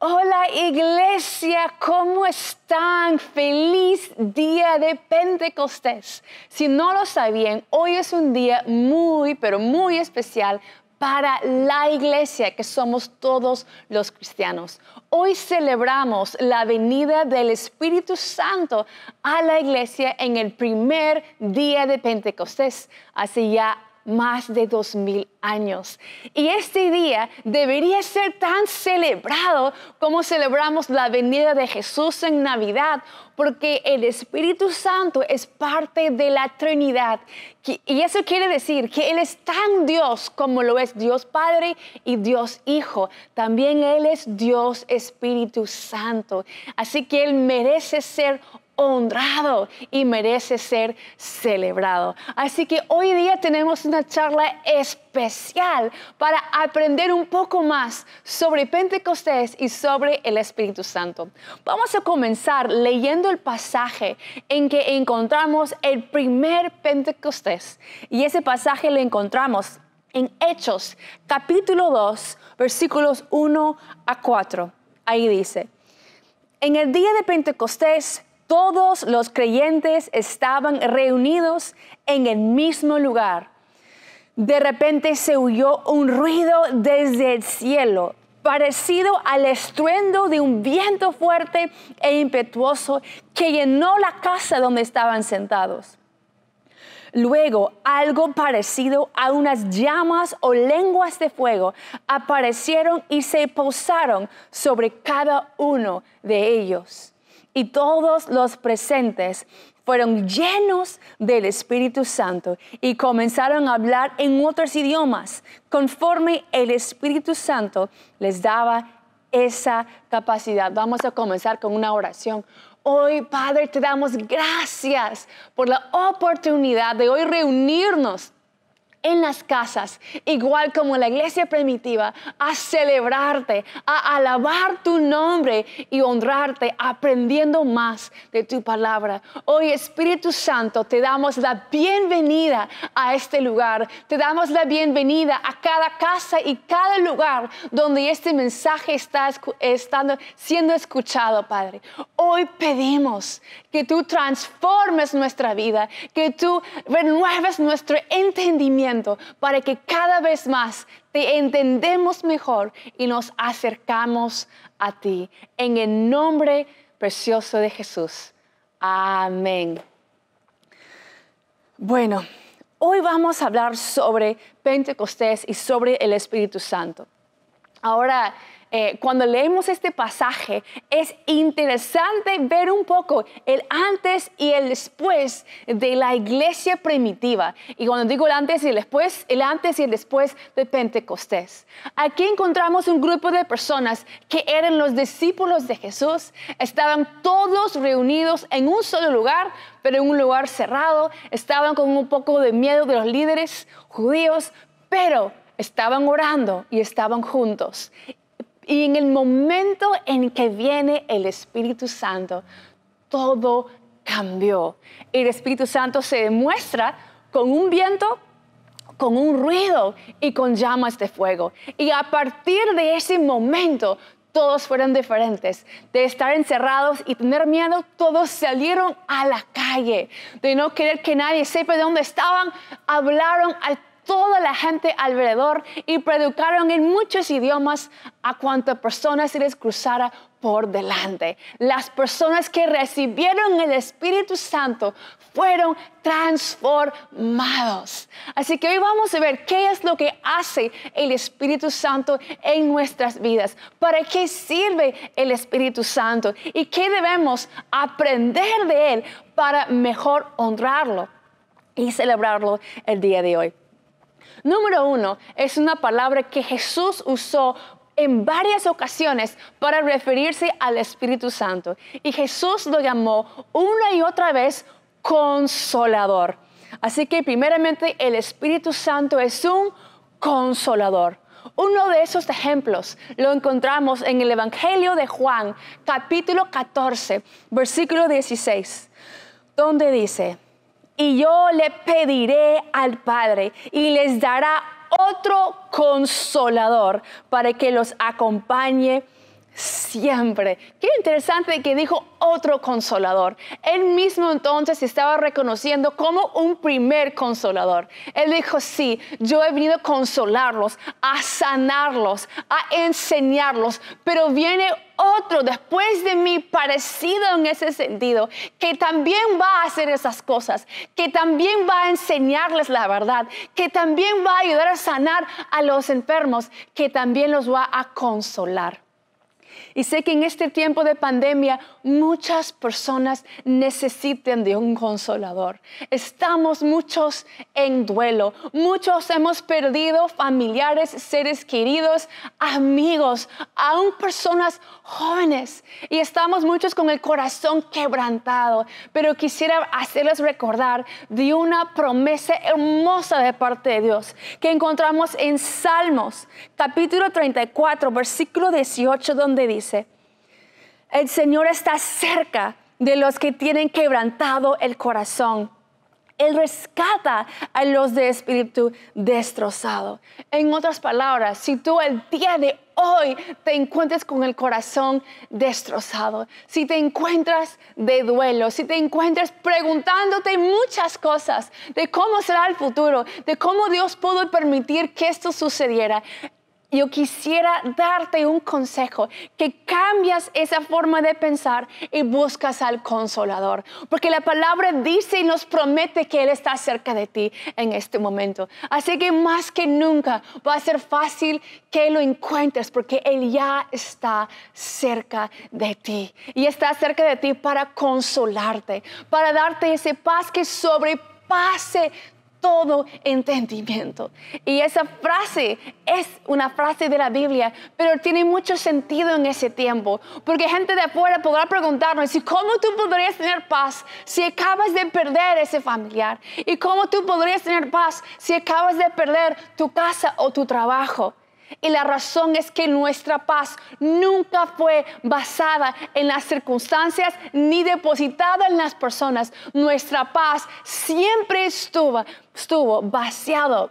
Hola iglesia, ¿cómo están? Feliz día de Pentecostés. Si no lo sabían, hoy es un día muy, pero muy especial para la iglesia que somos todos los cristianos. Hoy celebramos la venida del Espíritu Santo a la iglesia en el primer día de Pentecostés, hace ya más de dos mil años. Y este día debería ser tan celebrado como celebramos la venida de Jesús en Navidad, porque el Espíritu Santo es parte de la Trinidad. Y eso quiere decir que Él es tan Dios como lo es Dios Padre y Dios Hijo. También Él es Dios Espíritu Santo. Así que Él merece ser honrado y merece ser celebrado. Así que hoy día tenemos una charla especial para aprender un poco más sobre Pentecostés y sobre el Espíritu Santo. Vamos a comenzar leyendo el pasaje en que encontramos el primer Pentecostés y ese pasaje lo encontramos en Hechos capítulo 2 versículos 1 a 4. Ahí dice, en el día de Pentecostés, todos los creyentes estaban reunidos en el mismo lugar. De repente se oyó un ruido desde el cielo, parecido al estruendo de un viento fuerte e impetuoso que llenó la casa donde estaban sentados. Luego, algo parecido a unas llamas o lenguas de fuego aparecieron y se posaron sobre cada uno de ellos y todos los presentes fueron llenos del Espíritu Santo y comenzaron a hablar en otros idiomas, conforme el Espíritu Santo les daba esa capacidad. Vamos a comenzar con una oración. Hoy, Padre, te damos gracias por la oportunidad de hoy reunirnos en las casas, igual como la iglesia primitiva, a celebrarte, a alabar tu nombre y honrarte aprendiendo más de tu palabra. Hoy Espíritu Santo, te damos la bienvenida a este lugar, te damos la bienvenida a cada casa y cada lugar donde este mensaje está estando, siendo escuchado, Padre. Hoy pedimos que tú transformes nuestra vida, que tú renueves nuestro entendimiento para que cada vez más te entendemos mejor y nos acercamos a ti. En el nombre precioso de Jesús. Amén. Bueno, hoy vamos a hablar sobre Pentecostés y sobre el Espíritu Santo. Ahora, eh, cuando leemos este pasaje, es interesante ver un poco el antes y el después de la iglesia primitiva. Y cuando digo el antes y el después, el antes y el después de Pentecostés. Aquí encontramos un grupo de personas que eran los discípulos de Jesús, estaban todos reunidos en un solo lugar, pero en un lugar cerrado, estaban con un poco de miedo de los líderes judíos, pero estaban orando y estaban juntos. Y en el momento en que viene el Espíritu Santo, todo cambió. El Espíritu Santo se demuestra con un viento, con un ruido y con llamas de fuego. Y a partir de ese momento, todos fueron diferentes. De estar encerrados y tener miedo, todos salieron a la calle. De no querer que nadie sepa de dónde estaban, hablaron al toda la gente alrededor y predicaron en muchos idiomas a cuantas personas se les cruzara por delante. Las personas que recibieron el Espíritu Santo fueron transformados. Así que hoy vamos a ver qué es lo que hace el Espíritu Santo en nuestras vidas, para qué sirve el Espíritu Santo y qué debemos aprender de él para mejor honrarlo y celebrarlo el día de hoy. Número uno, es una palabra que Jesús usó en varias ocasiones para referirse al Espíritu Santo. Y Jesús lo llamó una y otra vez consolador. Así que primeramente el Espíritu Santo es un consolador. Uno de esos ejemplos lo encontramos en el Evangelio de Juan, capítulo 14, versículo 16, donde dice, y yo le pediré al Padre y les dará otro consolador para que los acompañe siempre. Qué interesante que dijo otro consolador. Él mismo entonces estaba reconociendo como un primer consolador. Él dijo, sí, yo he venido a consolarlos, a sanarlos, a enseñarlos, pero viene otro después de mí parecido en ese sentido, que también va a hacer esas cosas, que también va a enseñarles la verdad, que también va a ayudar a sanar a los enfermos, que también los va a consolar. Y sé que en este tiempo de pandemia muchas personas necesitan de un consolador. Estamos muchos en duelo, muchos hemos perdido familiares, seres queridos, amigos, aún personas jóvenes y estamos muchos con el corazón quebrantado, pero quisiera hacerles recordar de una promesa hermosa de parte de Dios que encontramos en Salmos capítulo 34 versículo 18 donde dice, el Señor está cerca de los que tienen quebrantado el corazón él rescata a los de espíritu destrozado. En otras palabras, si tú el día de hoy te encuentras con el corazón destrozado, si te encuentras de duelo, si te encuentras preguntándote muchas cosas de cómo será el futuro, de cómo Dios pudo permitir que esto sucediera, yo quisiera darte un consejo, que cambias esa forma de pensar y buscas al consolador, porque la palabra dice y nos promete que Él está cerca de ti en este momento. Así que más que nunca va a ser fácil que lo encuentres, porque Él ya está cerca de ti y está cerca de ti para consolarte, para darte ese paz que sobrepase todo entendimiento. Y esa frase es una frase de la Biblia, pero tiene mucho sentido en ese tiempo, porque gente de afuera podrá preguntarnos, si cómo tú podrías tener paz si acabas de perder ese familiar? ¿Y cómo tú podrías tener paz si acabas de perder tu casa o tu trabajo? Y la razón es que nuestra paz nunca fue basada en las circunstancias ni depositada en las personas. Nuestra paz siempre estuvo, estuvo vaciado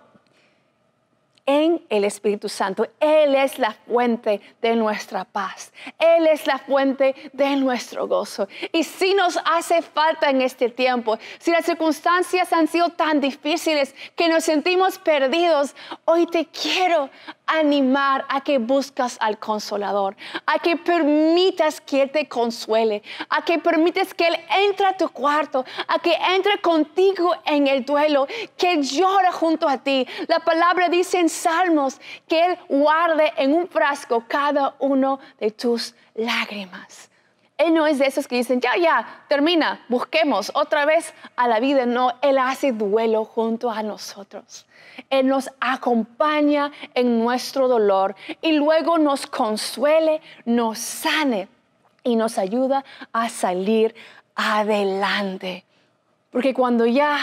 en el Espíritu Santo. Él es la fuente de nuestra paz. Él es la fuente de nuestro gozo. Y si nos hace falta en este tiempo, si las circunstancias han sido tan difíciles que nos sentimos perdidos, hoy te quiero animar a que buscas al consolador, a que permitas que Él te consuele, a que permites que Él entre a tu cuarto, a que entre contigo en el duelo, que llora junto a ti. La palabra dice en salmos que Él guarde en un frasco cada uno de tus lágrimas. Él no es de esos que dicen, ya, ya, termina, busquemos otra vez a la vida. No, Él hace duelo junto a nosotros. Él nos acompaña en nuestro dolor y luego nos consuele, nos sane y nos ayuda a salir adelante. Porque cuando ya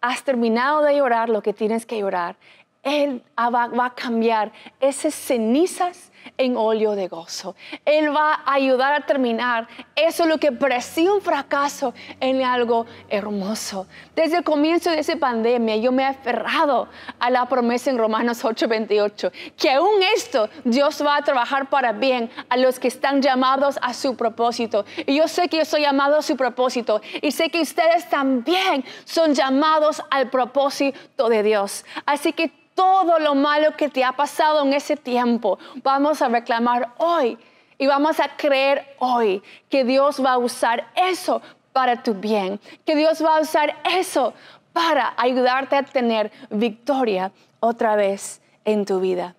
has terminado de llorar lo que tienes que llorar, él va, a cambiar esas cenizas en óleo de gozo. Él va a ayudar a terminar eso lo que parecía un fracaso en algo hermoso. Desde el comienzo de esa pandemia yo me he aferrado a la promesa en Romanos 8:28, que aún esto Dios va a trabajar para bien a los que están llamados a su propósito. Y yo sé que yo soy llamado a su propósito y sé que ustedes también son llamados al propósito de Dios. Así que todo lo malo que te ha pasado en ese tiempo. Vamos a reclamar hoy y vamos a creer hoy que Dios va a usar eso para tu bien, que Dios va a usar eso para ayudarte a tener victoria otra vez en tu vida.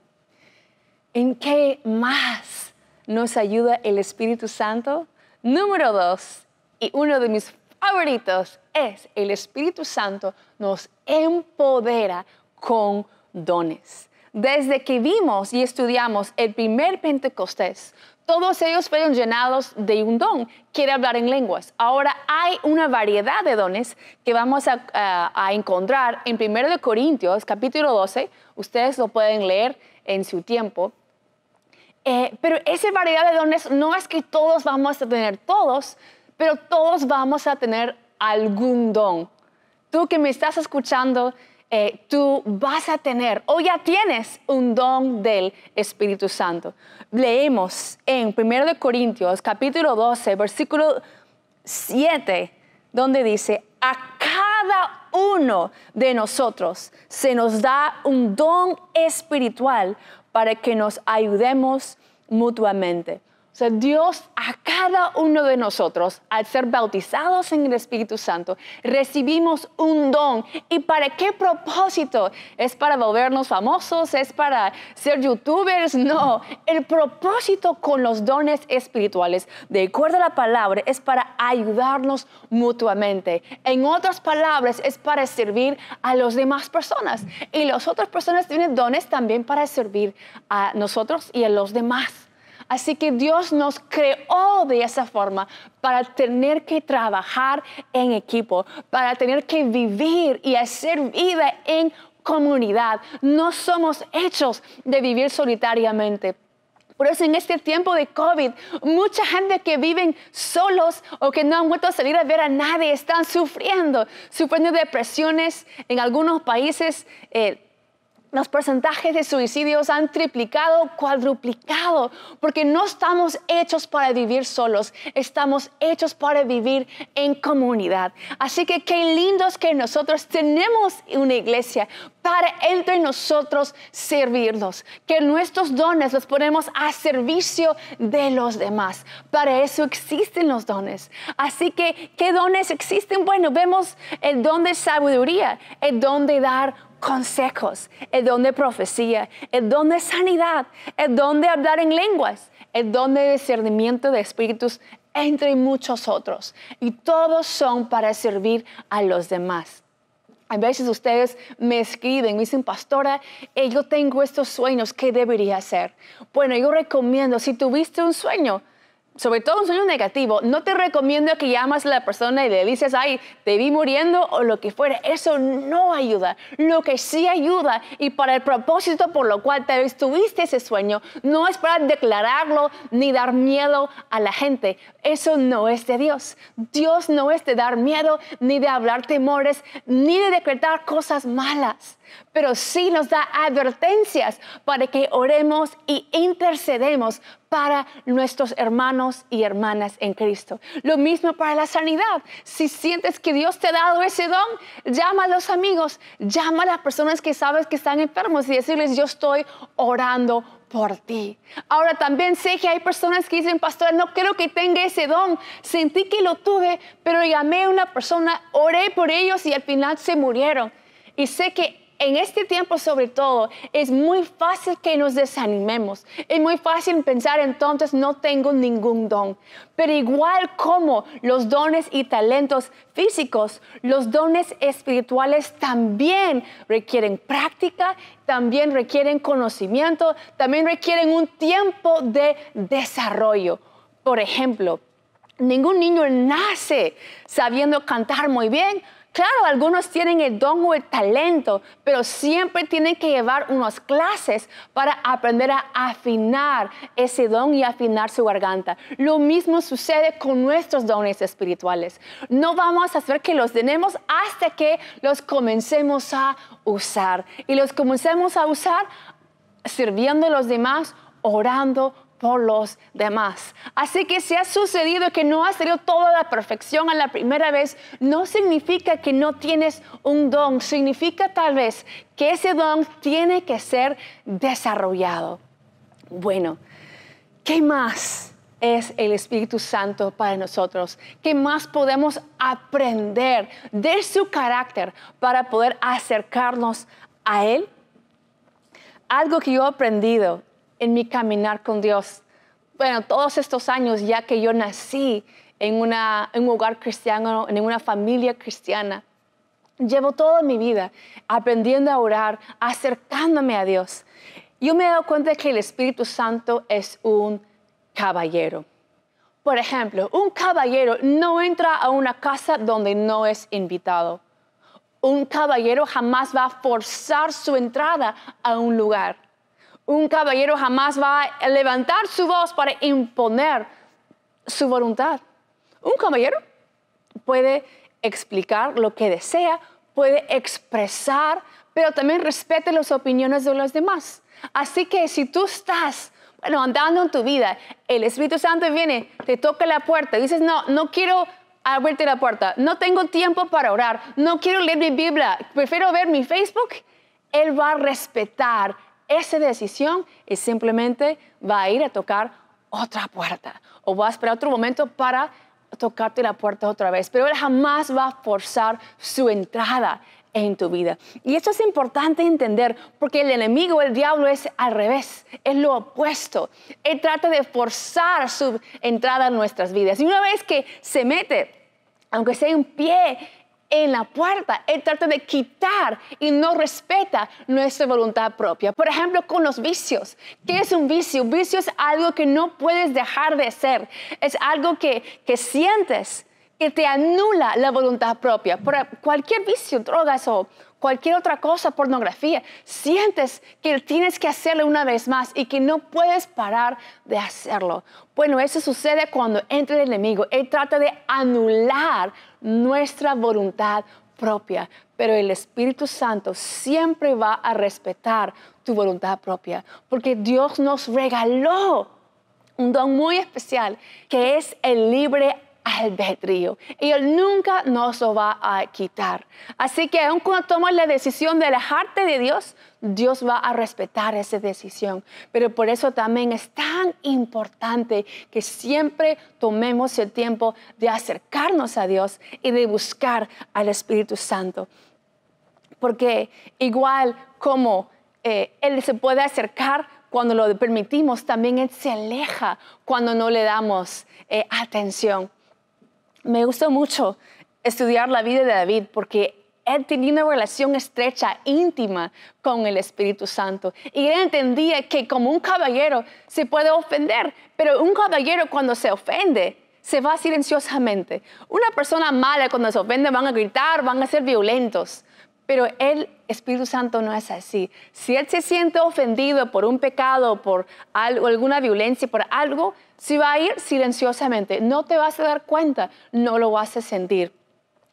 ¿En qué más nos ayuda el Espíritu Santo? Número dos, y uno de mis favoritos, es el Espíritu Santo nos empodera con dones. Desde que vimos y estudiamos el primer Pentecostés, todos ellos fueron llenados de un don, quiere hablar en lenguas. Ahora hay una variedad de dones que vamos a, encontrar en 1 Corintios, capítulo 12, ustedes lo pueden leer en su tiempo. Eh, pero esa variedad de dones no es que todos vamos a tener todos, pero todos vamos a tener algún don. Tú que me estás escuchando, eh, tú vas a tener o ya tienes un don del Espíritu Santo. Leemos en 1 Corintios capítulo 12, versículo 7, donde dice, a cada uno de nosotros se nos da un don espiritual para que nos ayudemos mutuamente. Dios a cada uno de nosotros, al ser bautizados en el Espíritu Santo, recibimos un don. ¿Y para qué propósito? ¿Es para volvernos famosos? ¿Es para ser youtubers? No. El propósito con los dones espirituales, de acuerdo a la palabra, es para ayudarnos mutuamente. En otras palabras, es para servir a las demás personas. Y las otras personas tienen dones también para servir a nosotros y a los demás. Así que Dios nos creó de esa forma para tener que trabajar en equipo, para tener que vivir y hacer vida en comunidad. No somos hechos de vivir solitariamente. Por eso en este tiempo de COVID, mucha gente que viven solos o que no han vuelto a salir a ver a nadie están sufriendo, sufriendo depresiones, en algunos países eh, los porcentajes de suicidios han triplicado, cuadruplicado, porque no estamos hechos para vivir solos, estamos hechos para vivir en comunidad. Así que qué lindos que nosotros tenemos una iglesia entre nosotros servirlos. que nuestros dones los ponemos a servicio de los demás. Para eso existen los dones. Así que, ¿qué dones existen? Bueno, vemos el don de sabiduría, el don de dar consejos, el don de profecía, el don de sanidad, el don de hablar en lenguas, el don de discernimiento de espíritus, entre muchos otros. Y todos son para servir a los demás. A veces ustedes me escriben, me dicen, pastora, eh, yo tengo estos sueños, ¿qué debería hacer? Bueno, yo recomiendo, si tuviste un sueño, sobre todo un sueño negativo, no te recomiendo que llamas a la persona y le dices, ay, te vi muriendo o lo que fuera. Eso no ayuda. Lo que sí ayuda y para el propósito por lo cual te tuviste ese sueño, no es para declararlo ni dar miedo a la gente. Eso no es de Dios. Dios no es de dar miedo, ni de hablar temores, ni de decretar cosas malas. Pero sí nos da advertencias para que oremos y intercedemos para nuestros hermanos y hermanas en Cristo. Lo mismo para la sanidad. Si sientes que Dios te ha dado ese don, llama a los amigos, llama a las personas que sabes que están enfermos y decirles, yo estoy orando por ti. Ahora también sé que hay personas que dicen, pastor, no creo que tenga ese don. Sentí que lo tuve, pero llamé a una persona, oré por ellos y al final se murieron. Y sé que en este tiempo sobre todo es muy fácil que nos desanimemos, es muy fácil pensar entonces no tengo ningún don, pero igual como los dones y talentos físicos, los dones espirituales también requieren práctica, también requieren conocimiento, también requieren un tiempo de desarrollo. Por ejemplo, ningún niño nace sabiendo cantar muy bien, Claro, algunos tienen el don o el talento, pero siempre tienen que llevar unas clases para aprender a afinar ese don y afinar su garganta. Lo mismo sucede con nuestros dones espirituales. No vamos a saber que los tenemos hasta que los comencemos a usar. Y los comencemos a usar sirviendo a los demás, orando, por los demás. Así que si ha sucedido que no has tenido toda la perfección a la primera vez, no significa que no tienes un don, significa tal vez que ese don tiene que ser desarrollado. Bueno, ¿qué más es el Espíritu Santo para nosotros? ¿Qué más podemos aprender de su carácter para poder acercarnos a Él? Algo que yo he aprendido en mi caminar con Dios. Bueno, todos estos años, ya que yo nací en, un hogar cristiano, en una familia cristiana, llevo toda mi vida aprendiendo a orar, acercándome a Dios. Yo me he dado cuenta de que el Espíritu Santo es un caballero. Por ejemplo, un caballero no entra a una casa donde no es invitado. Un caballero jamás va a forzar su entrada a un lugar. Un caballero jamás va a levantar su voz para imponer su voluntad. Un caballero puede explicar lo que desea, puede expresar, pero también respete las opiniones de los demás. Así que si tú estás bueno, andando en tu vida, el Espíritu Santo viene, te toca la puerta, dices, no, no quiero abrirte la puerta, no tengo tiempo para orar, no quiero leer mi Biblia, prefiero ver mi Facebook, Él va a respetar esa decisión simplemente va a ir a tocar otra puerta o va a esperar otro momento para tocarte la puerta otra vez, pero él jamás va a forzar su entrada en tu vida. Y esto es importante entender porque el enemigo, el diablo, es al revés, es lo opuesto. Él trata de forzar su entrada en nuestras vidas. Y una vez que se mete, aunque sea un pie en la puerta. Él trata de quitar y no respeta nuestra voluntad propia. Por ejemplo, con los vicios. ¿Qué es un vicio? Un vicio es algo que no puedes dejar de ser. Es algo que, que sientes, que te anula la voluntad propia. Por cualquier vicio, drogas o, cualquier otra cosa, pornografía, sientes que tienes que hacerlo una vez más y que no puedes parar de hacerlo. Bueno, eso sucede cuando entra el enemigo. Él trata de anular nuestra voluntad propia, pero el Espíritu Santo siempre va a respetar tu voluntad propia, porque Dios nos regaló un don muy especial que es el libre albedrío y Él nunca nos lo va a quitar. Así que aún cuando tomas la decisión de alejarte de Dios, Dios va a respetar esa decisión. Pero por eso también es tan importante que siempre tomemos el tiempo de acercarnos a Dios y de buscar al Espíritu Santo. Porque igual como eh, Él se puede acercar cuando lo permitimos, también Él se aleja cuando no le damos eh, atención me gustó mucho estudiar la vida de David porque él tenía una relación estrecha, íntima con el Espíritu Santo. Y él entendía que como un caballero se puede ofender, pero un caballero cuando se ofende, se va silenciosamente. Una persona mala cuando se ofende van a gritar, van a ser violentos. Pero el Espíritu Santo no es así. Si él se siente ofendido por un pecado, por algo, alguna violencia, por algo, si va a ir silenciosamente, no te vas a dar cuenta, no lo vas a sentir.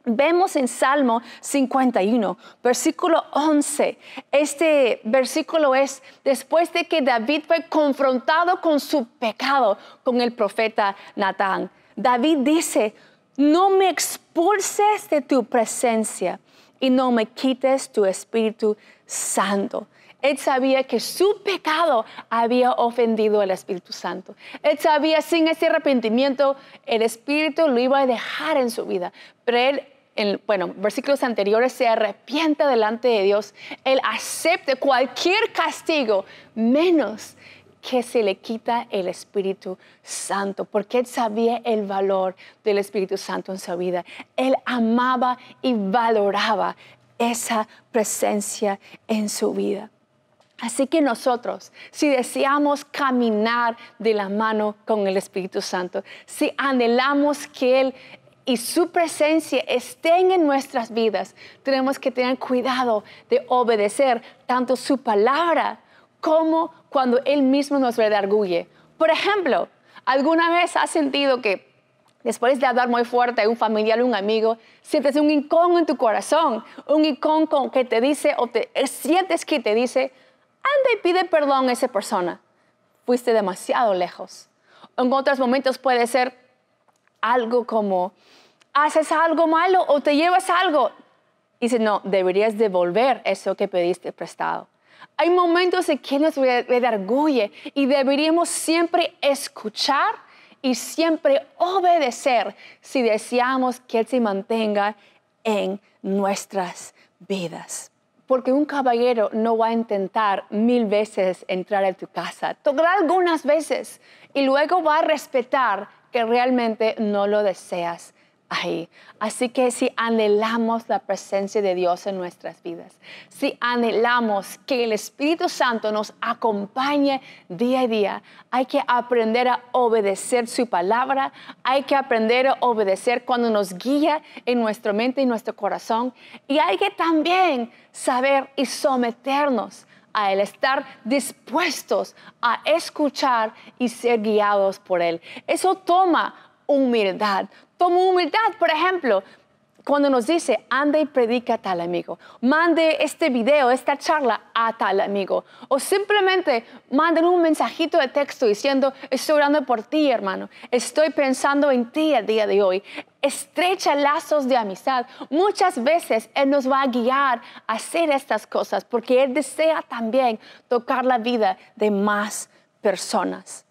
Vemos en Salmo 51, versículo 11. Este versículo es después de que David fue confrontado con su pecado con el profeta Natán. David dice, no me expulses de tu presencia y no me quites tu Espíritu Santo. Él sabía que su pecado había ofendido al Espíritu Santo. Él sabía sin ese arrepentimiento el Espíritu lo iba a dejar en su vida. Pero él, en, bueno, versículos anteriores, se arrepiente delante de Dios. Él acepta cualquier castigo, menos que se le quita el Espíritu Santo, porque él sabía el valor del Espíritu Santo en su vida. Él amaba y valoraba esa presencia en su vida. Así que nosotros, si deseamos caminar de la mano con el Espíritu Santo, si anhelamos que Él y su presencia estén en nuestras vidas, tenemos que tener cuidado de obedecer tanto su palabra como cuando Él mismo nos redarguye. Por ejemplo, ¿alguna vez has sentido que después de hablar muy fuerte a un familiar, o un amigo, sientes un incón en tu corazón, un incón que te dice o sientes que te dice, anda y pide perdón a esa persona. Fuiste demasiado lejos. En otros momentos puede ser algo como, haces algo malo o te llevas algo. Y dice, no, deberías devolver eso que pediste prestado. Hay momentos en que nos redarguye y deberíamos siempre escuchar y siempre obedecer si deseamos que Él se mantenga en nuestras vidas porque un caballero no va a intentar mil veces entrar a tu casa, tocará algunas veces y luego va a respetar que realmente no lo deseas ahí. Así que si anhelamos la presencia de Dios en nuestras vidas, si anhelamos que el Espíritu Santo nos acompañe día a día, hay que aprender a obedecer su palabra, hay que aprender a obedecer cuando nos guía en nuestra mente y nuestro corazón, y hay que también saber y someternos a Él, estar dispuestos a escuchar y ser guiados por Él. Eso toma humildad, como humildad, por ejemplo, cuando nos dice, anda y predica a tal amigo, mande este video, esta charla a tal amigo, o simplemente manden un mensajito de texto diciendo, estoy orando por ti, hermano, estoy pensando en ti el día de hoy. Estrecha lazos de amistad. Muchas veces Él nos va a guiar a hacer estas cosas porque Él desea también tocar la vida de más personas.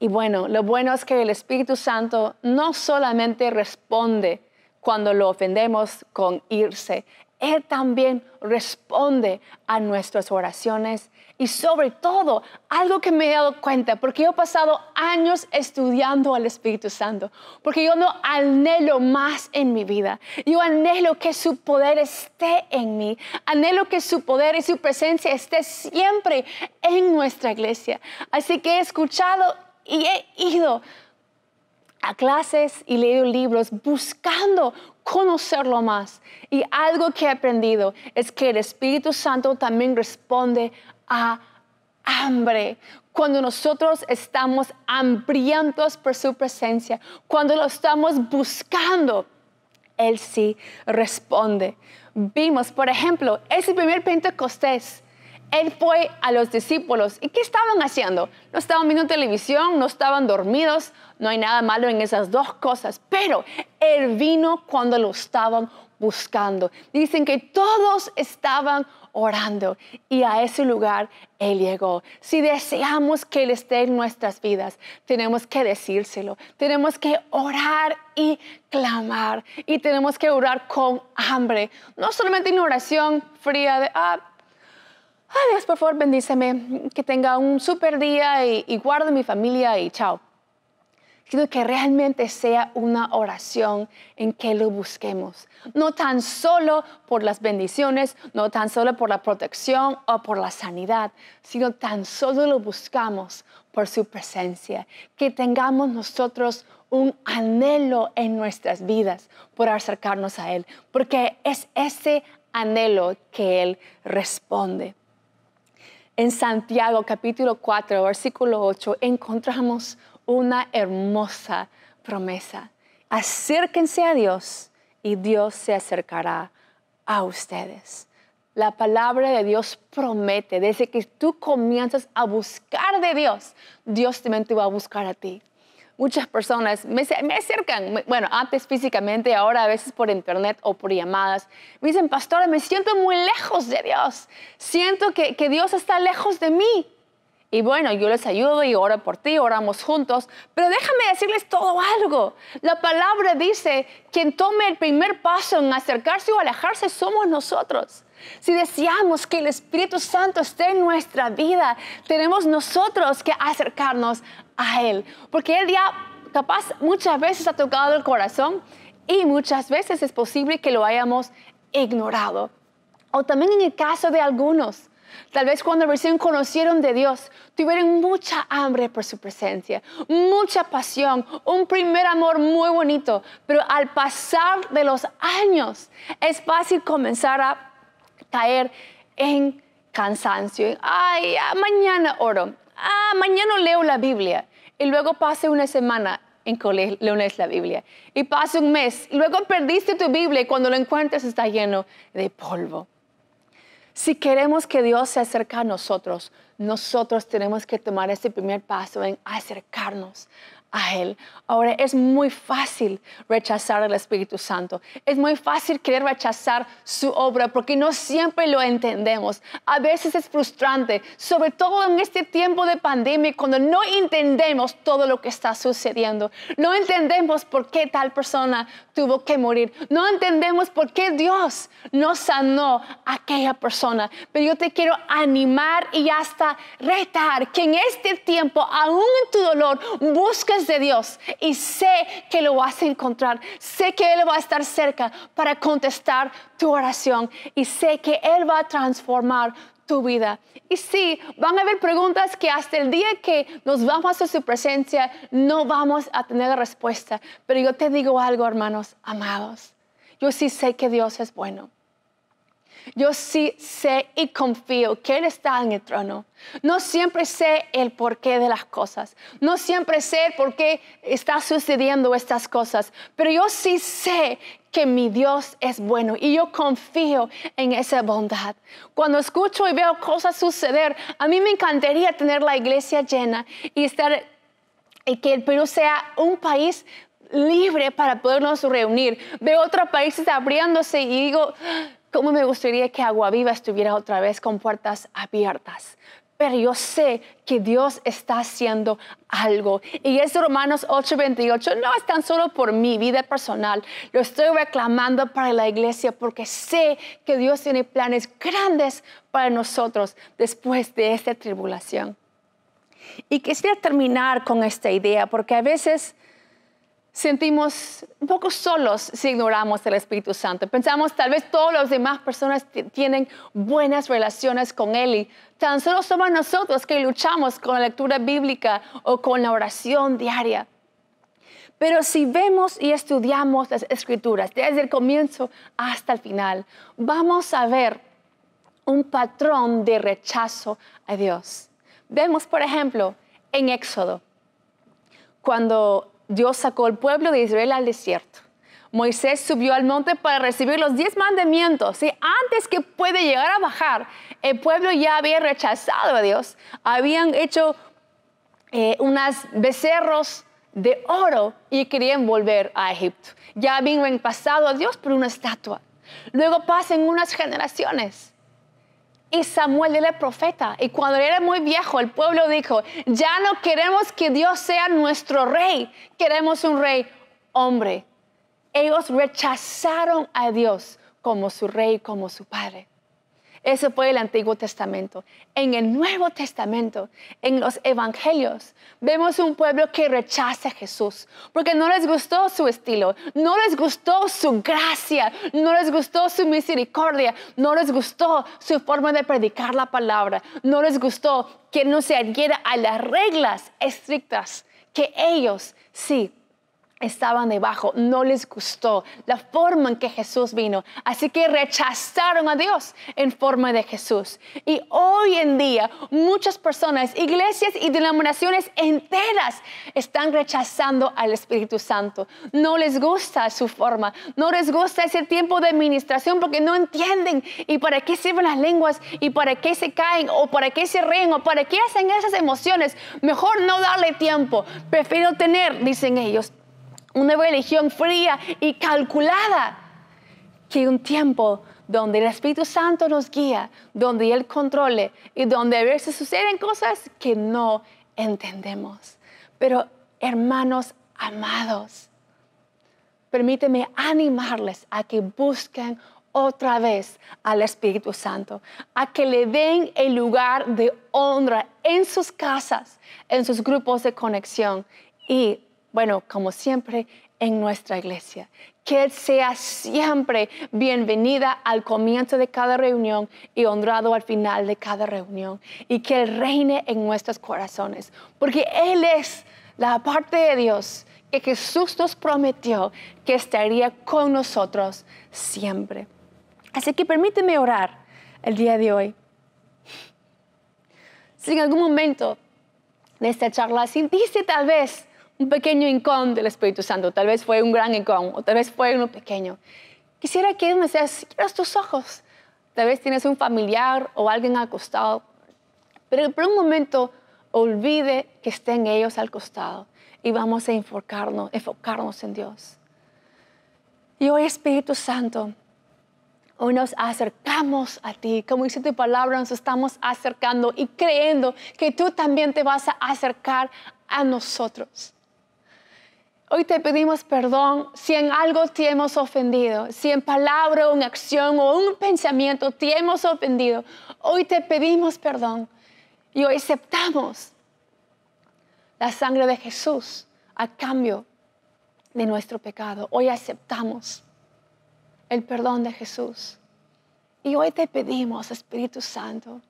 Y bueno, lo bueno es que el Espíritu Santo no solamente responde cuando lo ofendemos con irse, Él también responde a nuestras oraciones y sobre todo algo que me he dado cuenta, porque yo he pasado años estudiando al Espíritu Santo, porque yo no anhelo más en mi vida, yo anhelo que su poder esté en mí, anhelo que su poder y su presencia esté siempre en nuestra iglesia. Así que he escuchado y he ido a clases y leído libros buscando conocerlo más. Y algo que he aprendido es que el Espíritu Santo también responde a hambre. Cuando nosotros estamos hambrientos por su presencia, cuando lo estamos buscando, Él sí responde. Vimos, por ejemplo, ese primer Pentecostés, él fue a los discípulos. ¿Y qué estaban haciendo? No estaban viendo televisión, no estaban dormidos, no hay nada malo en esas dos cosas, pero él vino cuando lo estaban buscando. Dicen que todos estaban orando y a ese lugar Él llegó. Si deseamos que Él esté en nuestras vidas, tenemos que decírselo, tenemos que orar y clamar y tenemos que orar con hambre, no solamente en oración fría de, ah, Dios, por favor, bendíceme, que tenga un súper día y, y guarde mi familia y chao. Sino que realmente sea una oración en que lo busquemos. No tan solo por las bendiciones, no tan solo por la protección o por la sanidad, sino tan solo lo buscamos por su presencia. Que tengamos nosotros un anhelo en nuestras vidas por acercarnos a Él, porque es ese anhelo que Él responde en Santiago capítulo 4, versículo 8, encontramos una hermosa promesa. Acérquense a Dios y Dios se acercará a ustedes. La palabra de Dios promete, desde que tú comienzas a buscar de Dios, Dios también te va a buscar a ti muchas personas me, me acercan, bueno, antes físicamente, ahora a veces por internet o por llamadas, me dicen, pastora, me siento muy lejos de Dios, siento que, Dios está lejos de mí. Y bueno, yo les ayudo y oro por ti, oramos juntos, pero déjame decirles todo algo. La palabra dice, quien tome el primer paso en acercarse o alejarse somos nosotros. Si deseamos que el Espíritu Santo esté en nuestra vida, tenemos nosotros que acercarnos a Él, porque Él ya capaz muchas veces ha tocado el corazón y muchas veces es posible que lo hayamos ignorado. O también en el caso de algunos, Tal vez cuando recién conocieron de Dios, tuvieron mucha hambre por su presencia, mucha pasión, un primer amor muy bonito, pero al pasar de los años es fácil comenzar a caer en cansancio. Ay, mañana oro, ah, mañana leo la Biblia. Y luego pase una semana en colegio, leo la Biblia. Y pase un mes. y Luego perdiste tu Biblia y cuando lo encuentres está lleno de polvo. Si queremos que Dios se acerque a nosotros, nosotros tenemos que tomar ese primer paso en acercarnos a Él. Ahora, es muy fácil rechazar al Espíritu Santo. Es muy fácil querer rechazar su obra porque no siempre lo entendemos. A veces es frustrante, sobre todo en este tiempo de pandemia, cuando no entendemos todo lo que está sucediendo. No entendemos por qué tal persona tuvo que morir. No entendemos por qué Dios no sanó a aquella persona. Pero yo te quiero animar y hasta retar que en este tiempo, aún en tu dolor, busques de Dios y sé que lo vas a encontrar. Sé que Él va a estar cerca para contestar tu oración y sé que Él va a transformar tu vida. Y sí, van a haber preguntas que hasta el día que nos vamos a su presencia no vamos a tener respuesta. Pero yo te digo algo, hermanos amados. Yo sí sé que Dios es bueno. Yo sí sé y confío que Él está en el trono. No siempre sé el porqué de las cosas. No siempre sé por qué está sucediendo estas cosas. Pero yo sí sé que mi Dios es bueno y yo confío en esa bondad. Cuando escucho y veo cosas suceder, a mí me encantaría tener la iglesia llena y estar y que el Perú sea un país libre para podernos reunir. Veo otros países abriéndose y digo, cómo me gustaría que Agua Viva estuviera otra vez con puertas abiertas. Pero yo sé que Dios está haciendo algo. Y es Romanos 8:28 no es tan solo por mi vida personal. Lo estoy reclamando para la iglesia porque sé que Dios tiene planes grandes para nosotros después de esta tribulación. Y quisiera terminar con esta idea porque a veces sentimos un poco solos si ignoramos el Espíritu Santo. Pensamos tal vez todas las demás personas tienen buenas relaciones con Él y tan solo somos nosotros que luchamos con la lectura bíblica o con la oración diaria. Pero si vemos y estudiamos las escrituras desde el comienzo hasta el final, vamos a ver un patrón de rechazo a Dios. Vemos, por ejemplo, en Éxodo, cuando Dios sacó al pueblo de Israel al desierto. Moisés subió al monte para recibir los diez mandamientos. Y antes que puede llegar a bajar, el pueblo ya había rechazado a Dios. Habían hecho eh, unos becerros de oro y querían volver a Egipto. Ya habían pasado a Dios por una estatua. Luego pasan unas generaciones y Samuel era profeta. Y cuando era muy viejo, el pueblo dijo, ya no queremos que Dios sea nuestro rey, queremos un rey hombre. Ellos rechazaron a Dios como su rey, como su padre. Eso fue el Antiguo Testamento. En el Nuevo Testamento, en los Evangelios, vemos un pueblo que rechaza a Jesús porque no les gustó su estilo, no les gustó su gracia, no les gustó su misericordia, no les gustó su forma de predicar la palabra, no les gustó que no se adhiera a las reglas estrictas que ellos sí estaban debajo, no les gustó la forma en que Jesús vino, así que rechazaron a Dios en forma de Jesús. Y hoy en día muchas personas, iglesias y denominaciones enteras están rechazando al Espíritu Santo. No les gusta su forma, no les gusta ese tiempo de administración porque no entienden y para qué sirven las lenguas y para qué se caen o para qué se ríen o para qué hacen esas emociones. Mejor no darle tiempo, prefiero tener, dicen ellos, una religión fría y calculada, que un tiempo donde el Espíritu Santo nos guía, donde Él controle y donde a veces suceden cosas que no entendemos. Pero hermanos amados, permíteme animarles a que busquen otra vez al Espíritu Santo, a que le den el lugar de honra en sus casas, en sus grupos de conexión y bueno, como siempre, en nuestra iglesia. Que Él sea siempre bienvenida al comienzo de cada reunión y honrado al final de cada reunión. Y que Él reine en nuestros corazones. Porque Él es la parte de Dios que Jesús nos prometió que estaría con nosotros siempre. Así que permíteme orar el día de hoy. Si en algún momento de esta charla, si tal vez, un pequeño incón del Espíritu Santo, tal vez fue un gran incón o tal vez fue uno pequeño. Quisiera que me seas, Quieras tus ojos. Tal vez tienes un familiar o alguien al costado, pero por un momento olvide que estén ellos al costado y vamos a enfocarnos, enfocarnos en Dios. Y hoy, Espíritu Santo, hoy nos acercamos a ti. Como dice tu palabra, nos estamos acercando y creyendo que tú también te vas a acercar a nosotros. Hoy te pedimos perdón si en algo te hemos ofendido, si en palabra, en acción o un pensamiento te hemos ofendido. Hoy te pedimos perdón y hoy aceptamos la sangre de Jesús a cambio de nuestro pecado. Hoy aceptamos el perdón de Jesús. Y hoy te pedimos, Espíritu Santo,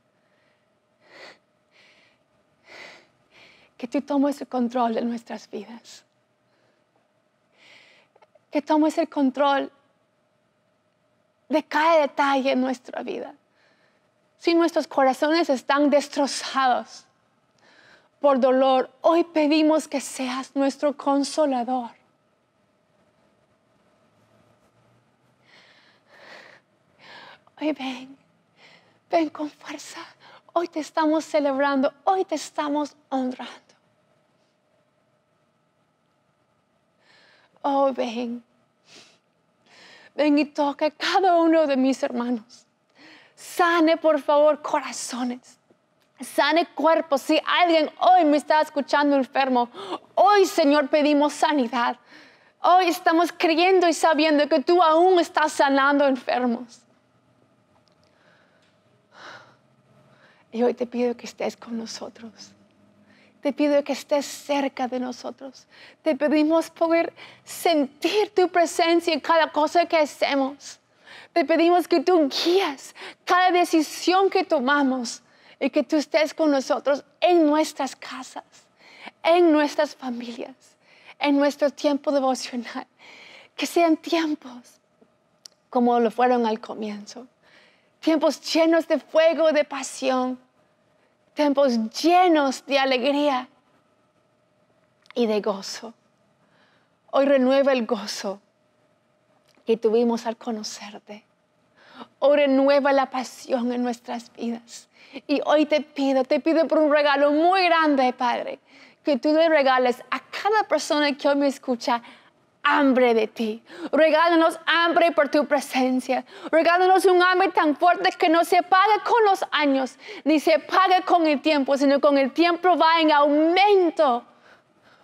que tú tomes el control de nuestras vidas que tomes el control de cada detalle en nuestra vida. Si nuestros corazones están destrozados por dolor, hoy pedimos que seas nuestro consolador. Hoy ven, ven con fuerza. Hoy te estamos celebrando, hoy te estamos honrando. Oh, ven. Ven y toca a cada uno de mis hermanos. Sane, por favor, corazones. Sane cuerpos. Si alguien hoy me está escuchando enfermo, hoy, Señor, pedimos sanidad. Hoy estamos creyendo y sabiendo que tú aún estás sanando enfermos. Y hoy te pido que estés con nosotros. Te pido que estés cerca de nosotros. Te pedimos poder sentir tu presencia en cada cosa que hacemos. Te pedimos que tú guías cada decisión que tomamos y que tú estés con nosotros en nuestras casas, en nuestras familias, en nuestro tiempo devocional. Que sean tiempos como lo fueron al comienzo. Tiempos llenos de fuego, de pasión, tiempos llenos de alegría y de gozo. Hoy renueva el gozo que tuvimos al conocerte. Hoy renueva la pasión en nuestras vidas. Y hoy te pido, te pido por un regalo muy grande, Padre, que tú le regales a cada persona que hoy me escucha hambre de ti. Regálanos hambre por tu presencia. Regálanos un hambre tan fuerte que no se pague con los años, ni se pague con el tiempo, sino con el tiempo va en aumento.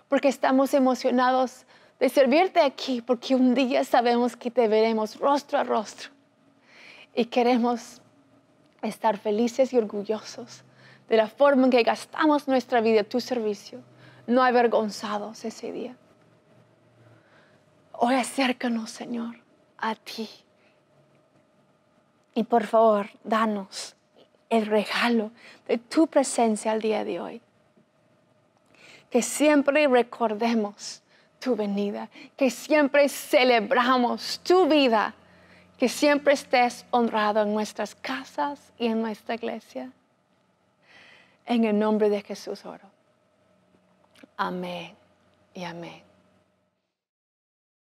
Porque estamos emocionados de servirte aquí, porque un día sabemos que te veremos rostro a rostro. Y queremos estar felices y orgullosos de la forma en que gastamos nuestra vida a tu servicio, no avergonzados ese día. Hoy acércanos, Señor, a ti. Y por favor, danos el regalo de tu presencia al día de hoy. Que siempre recordemos tu venida, que siempre celebramos tu vida, que siempre estés honrado en nuestras casas y en nuestra iglesia. En el nombre de Jesús oro. Amén y amén.